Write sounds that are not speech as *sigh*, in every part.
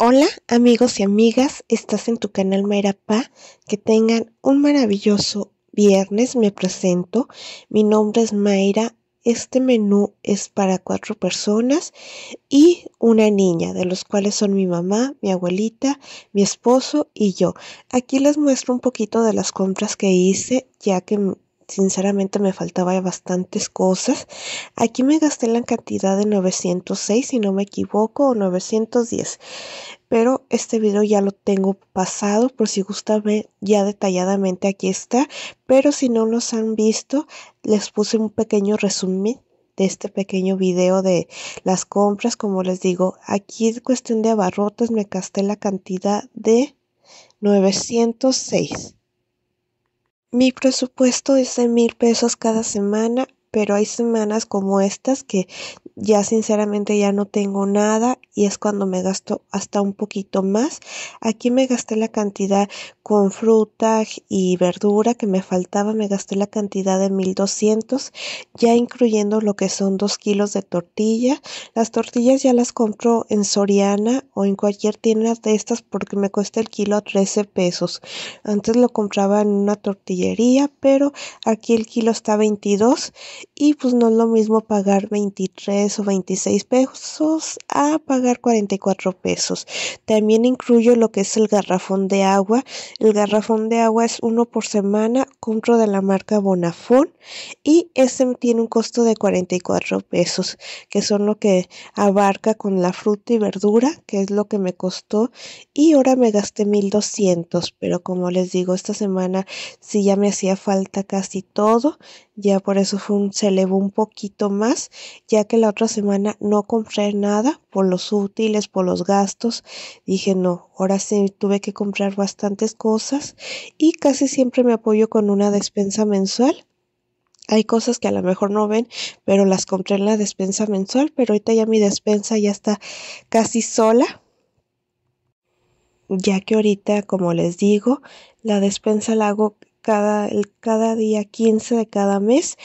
Hola amigos y amigas, estás en tu canal Mayra que tengan un maravilloso viernes, me presento, mi nombre es Mayra, este menú es para cuatro personas y una niña, de los cuales son mi mamá, mi abuelita, mi esposo y yo. Aquí les muestro un poquito de las compras que hice, ya que sinceramente me faltaba bastantes cosas. Aquí me gasté la cantidad de 906, si no me equivoco, o 910. Pero este video ya lo tengo pasado, por si gusta ver ya detalladamente aquí está. Pero si no los han visto, les puse un pequeño resumen de este pequeño video de las compras. Como les digo, aquí es cuestión de abarrotes, me gasté la cantidad de 906. Mi presupuesto es de mil pesos cada semana pero hay semanas como estas que ya sinceramente ya no tengo nada y es cuando me gasto hasta un poquito más. Aquí me gasté la cantidad con fruta y verdura que me faltaba, me gasté la cantidad de 1200, ya incluyendo lo que son 2 kilos de tortilla. Las tortillas ya las compro en Soriana o en cualquier tienda de estas porque me cuesta el kilo a 13 pesos. Antes lo compraba en una tortillería, pero aquí el kilo está 22 y pues no es lo mismo pagar 23 o 26 pesos a pagar 44 pesos. También incluyo lo que es el garrafón de agua. El garrafón de agua es uno por semana, compro de la marca Bonafón y ese tiene un costo de 44 pesos, que son lo que abarca con la fruta y verdura, que es lo que me costó y ahora me gasté 1200, pero como les digo, esta semana sí ya me hacía falta casi todo, ya por eso fue un se elevó un poquito más, ya que la otra semana no compré nada por los útiles, por los gastos. Dije, no, ahora sí tuve que comprar bastantes cosas y casi siempre me apoyo con una despensa mensual. Hay cosas que a lo mejor no ven, pero las compré en la despensa mensual, pero ahorita ya mi despensa ya está casi sola, ya que ahorita, como les digo, la despensa la hago cada, cada día 15 de cada mes,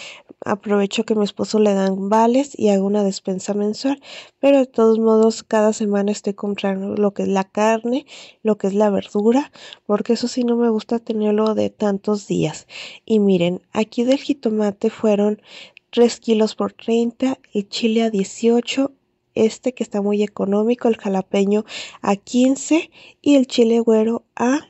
aprovecho que mi esposo le dan vales y hago una despensa mensual, pero de todos modos cada semana estoy comprando lo que es la carne, lo que es la verdura, porque eso sí no me gusta tenerlo de tantos días. Y miren, aquí del jitomate fueron 3 kilos por 30, el chile a 18, este que está muy económico, el jalapeño a 15 y el chile güero a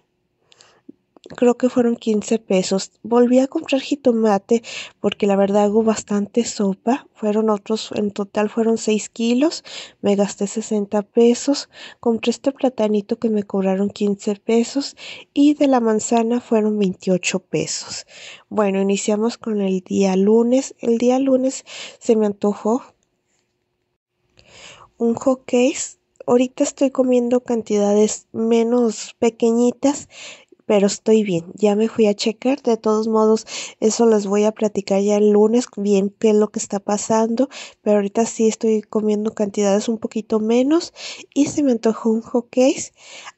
creo que fueron 15 pesos. Volví a comprar jitomate porque la verdad hago bastante sopa. Fueron otros, en total fueron 6 kilos. Me gasté 60 pesos. Compré este platanito que me cobraron 15 pesos y de la manzana fueron 28 pesos. Bueno, iniciamos con el día lunes. El día lunes se me antojó un hot ahorita estoy comiendo cantidades menos pequeñitas pero estoy bien, ya me fui a checar, de todos modos eso les voy a platicar ya el lunes bien qué es lo que está pasando, pero ahorita sí estoy comiendo cantidades un poquito menos y se me antojó un hockey.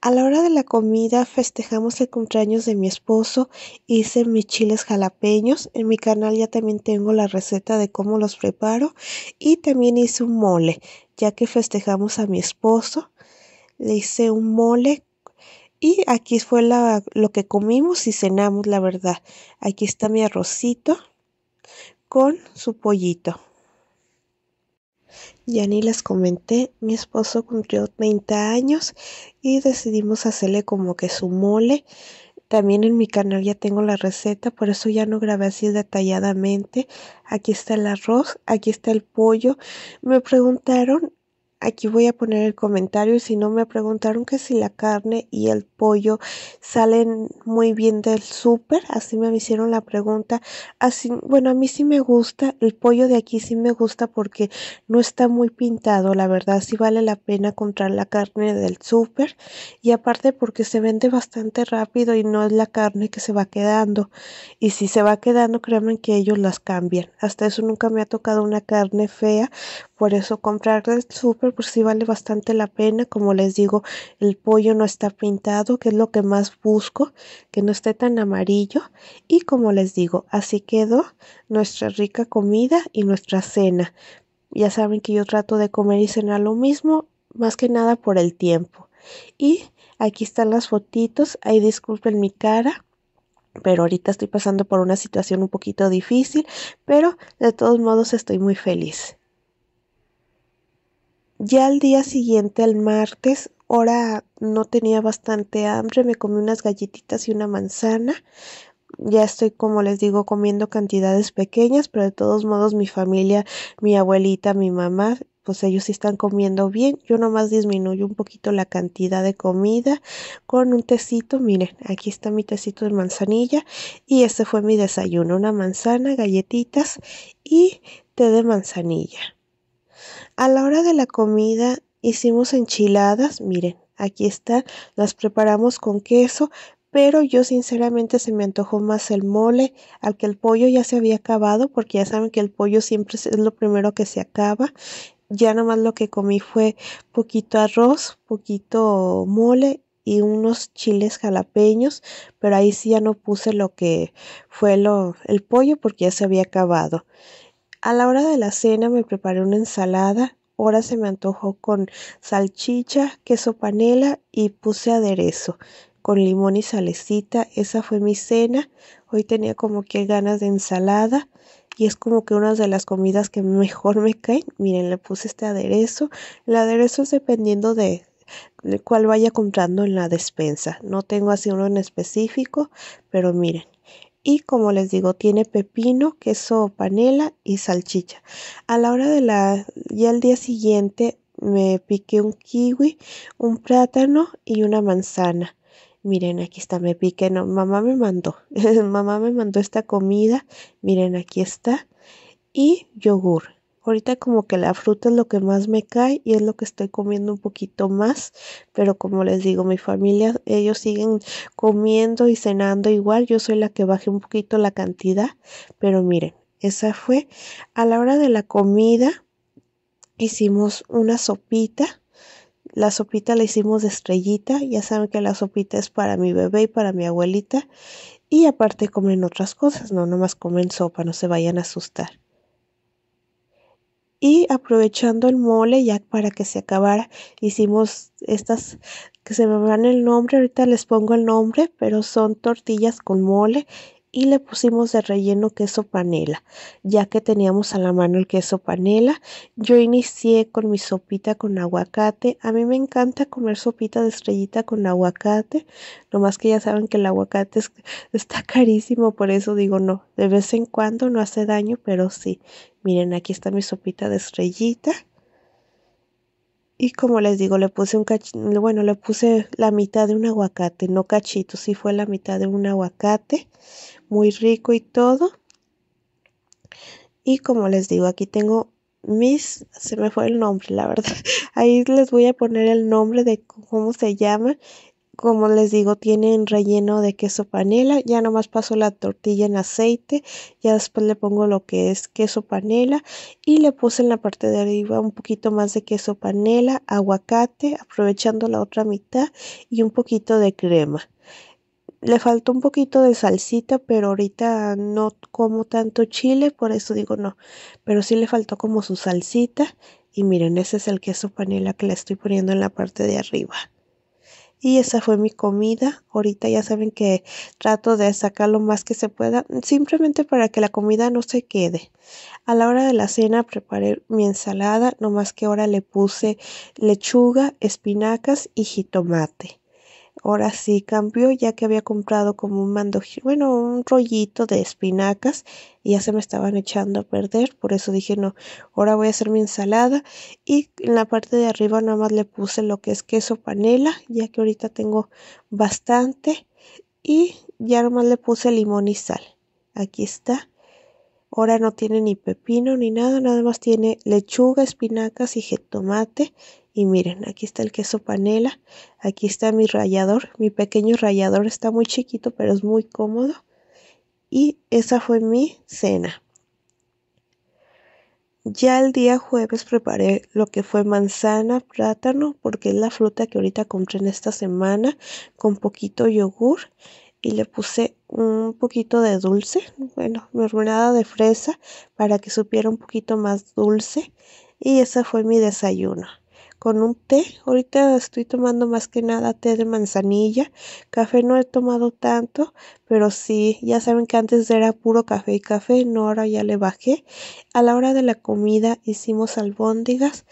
A la hora de la comida festejamos el cumpleaños de mi esposo, hice mis chiles jalapeños, en mi canal ya también tengo la receta de cómo los preparo y también hice un mole, ya que festejamos a mi esposo le hice un mole y aquí fue la, lo que comimos y cenamos, la verdad. Aquí está mi arrocito con su pollito. Ya ni les comenté, mi esposo cumplió 30 años y decidimos hacerle como que su mole. También en mi canal ya tengo la receta, por eso ya no grabé así detalladamente. Aquí está el arroz, aquí está el pollo. Me preguntaron Aquí voy a poner el comentario, Y si no me preguntaron que si la carne y el pollo salen muy bien del súper, así me hicieron la pregunta. Así, bueno, a mí sí me gusta, el pollo de aquí sí me gusta porque no está muy pintado, la verdad sí vale la pena comprar la carne del súper y aparte porque se vende bastante rápido y no es la carne que se va quedando. Y si se va quedando, créanme que ellos las cambian. Hasta eso nunca me ha tocado una carne fea, por eso comprar del súper por pues si vale bastante la pena. Como les digo, el pollo no está pintado, que es lo que más busco, que no esté tan amarillo. Y como les digo, así quedó nuestra rica comida y nuestra cena. Ya saben que yo trato de comer y cenar lo mismo, más que nada por el tiempo. Y aquí están las fotitos, ahí disculpen mi cara, pero ahorita estoy pasando por una situación un poquito difícil, pero de todos modos estoy muy feliz. Ya al día siguiente, al martes, ahora no tenía bastante hambre, me comí unas galletitas y una manzana. Ya estoy, como les digo, comiendo cantidades pequeñas, pero de todos modos mi familia, mi abuelita, mi mamá, pues ellos sí están comiendo bien. Yo nomás disminuyo un poquito la cantidad de comida con un tecito. Miren, aquí está mi tecito de manzanilla y este fue mi desayuno, una manzana, galletitas y té de manzanilla. A la hora de la comida hicimos enchiladas, miren, aquí está, las preparamos con queso, pero yo sinceramente se me antojó más el mole, al que el pollo ya se había acabado, porque ya saben que el pollo siempre es lo primero que se acaba. Ya nomás lo que comí fue poquito arroz, poquito mole y unos chiles jalapeños, pero ahí sí ya no puse lo que fue lo, el pollo porque ya se había acabado. A la hora de la cena me preparé una ensalada, ahora se me antojó con salchicha, queso panela y puse aderezo con limón y salecita. Esa fue mi cena. Hoy tenía como que ganas de ensalada y es como que una de las comidas que mejor me caen. Miren, le puse este aderezo. El aderezo es dependiendo de cuál vaya comprando en la despensa. No tengo así uno en específico, pero miren, y como les digo tiene pepino, queso, panela y salchicha. A la hora de la ya al día siguiente me piqué un kiwi, un plátano y una manzana. Miren, aquí está, me piqué, no, mamá me mandó, *laughs* mamá me mandó esta comida, miren, aquí está, y yogur. Ahorita como que la fruta es lo que más me cae y es lo que estoy comiendo un poquito más, pero como les digo, mi familia, ellos siguen comiendo y cenando igual, yo soy la que baje un poquito la cantidad, pero miren, esa fue a la hora de la comida hicimos una sopita. La sopita la hicimos de estrellita, ya saben que la sopita es para mi bebé y para mi abuelita. Y aparte comen otras cosas, no nomás comen sopa, no se vayan a asustar. Y aprovechando el mole ya para que se acabara, hicimos estas que se me van el nombre, ahorita les pongo el nombre, pero son tortillas con mole y le pusimos de relleno queso panela, ya que teníamos a la mano el queso panela. Yo inicié con mi sopita con aguacate. A mí me encanta comer sopita de estrellita con aguacate, nomás que ya saben que el aguacate está carísimo, por eso digo no, de vez en cuando no hace daño, pero sí. Miren, aquí está mi sopita de estrellita y como les digo, le puse un cachito, bueno, le puse la mitad de un aguacate, no cachito, sí fue la mitad de un aguacate, muy rico y todo. Y como les digo, aquí tengo mis, se me fue el nombre, la verdad. *laughs* Ahí les voy a poner el nombre de cómo se llama como les digo, tienen relleno de queso panela. Ya nomás paso la tortilla en aceite. Ya después le pongo lo que es queso panela. Y le puse en la parte de arriba un poquito más de queso panela, aguacate, aprovechando la otra mitad y un poquito de crema. Le faltó un poquito de salsita, pero ahorita no como tanto chile, por eso digo no. Pero sí le faltó como su salsita. Y miren, ese es el queso panela que le estoy poniendo en la parte de arriba. Y esa fue mi comida. Ahorita ya saben que trato de sacar lo más que se pueda, simplemente para que la comida no se quede. A la hora de la cena preparé mi ensalada, no más que ahora le puse lechuga, espinacas y jitomate. Ahora sí cambió ya que había comprado como un mando, bueno, un rollito de espinacas y ya se me estaban echando a perder, por eso dije no, ahora voy a hacer mi ensalada y en la parte de arriba nada más le puse lo que es queso panela, ya que ahorita tengo bastante y ya nomás le puse limón y sal. Aquí está. Ahora no tiene ni pepino ni nada, nada más tiene lechuga, espinacas y jitomate. Y miren, aquí está el queso panela, aquí está mi rallador, mi pequeño rallador está muy chiquito pero es muy cómodo. Y esa fue mi cena. Ya el día jueves preparé lo que fue manzana, plátano, porque es la fruta que ahorita compré en esta semana, con poquito yogur y le puse un poquito de dulce, bueno, mermelada de fresa para que supiera un poquito más dulce. Y ese fue mi desayuno. Con un té, ahorita estoy tomando más que nada té de manzanilla. Café no he tomado tanto, pero sí, ya saben que antes era puro café y café, no, ahora ya le bajé. A la hora de la comida hicimos albóndigas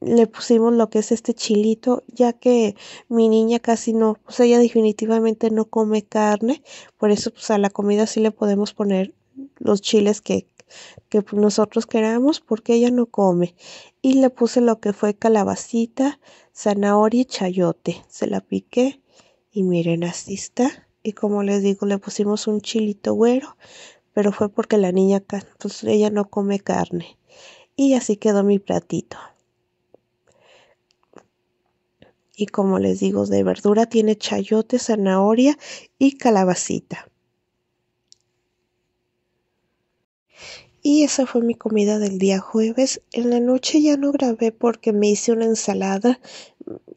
le pusimos lo que es este chilito, ya que mi niña casi no, pues ella definitivamente no come carne, por eso pues a la comida sí le podemos poner los chiles que, que nosotros queramos porque ella no come. Y le puse lo que fue calabacita, zanahoria y chayote. Se la piqué y miren, así está. Y como les digo, le pusimos un chilito güero, pero fue porque la niña, pues ella no come carne. Y así quedó mi platito. Y como les digo, de verdura tiene chayote, zanahoria y calabacita. Y esa fue mi comida del día jueves. En la noche ya no grabé porque me hice una ensalada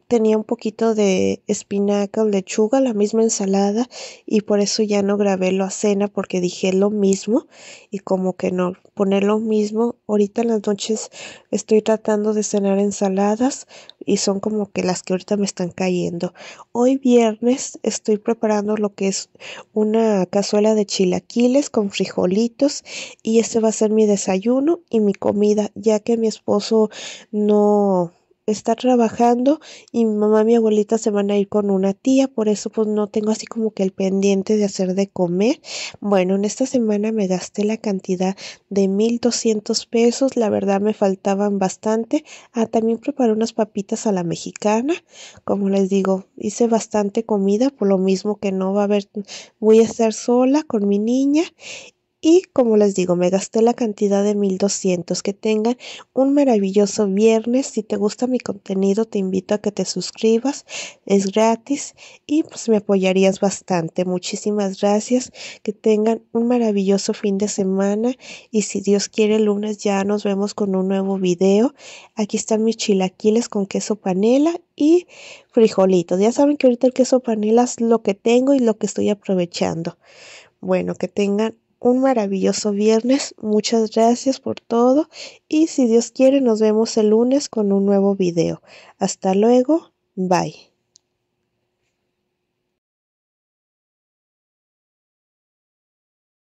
tenía un poquito de espinaca o lechuga, la misma ensalada, y por eso ya no grabé a cena porque dije lo mismo y como que no, poner lo mismo. Ahorita en las noches estoy tratando de cenar ensaladas y son como que las que ahorita me están cayendo. Hoy viernes estoy preparando lo que es una cazuela de chilaquiles con frijolitos y este va a ser mi desayuno y mi comida, ya que mi esposo no está trabajando y mi mamá y mi abuelita se van a ir con una tía, por eso pues no tengo así como que el pendiente de hacer de comer. Bueno, en esta semana me gasté la cantidad de 1200 pesos, la verdad me faltaban bastante. Ah, también preparé unas papitas a la mexicana, como les digo, hice bastante comida por lo mismo que no va a haber, voy a estar sola con mi niña y como les digo, me gasté la cantidad de 1200. Que tengan un maravilloso viernes. Si te gusta mi contenido, te invito a que te suscribas. Es gratis y pues me apoyarías bastante. Muchísimas gracias. Que tengan un maravilloso fin de semana. Y si Dios quiere, el lunes ya nos vemos con un nuevo video. Aquí están mis chilaquiles con queso panela y frijolitos. Ya saben que ahorita el queso panela es lo que tengo y lo que estoy aprovechando. Bueno, que tengan un maravilloso viernes. Muchas gracias por todo y si Dios quiere nos vemos el lunes con un nuevo video. Hasta luego. Bye.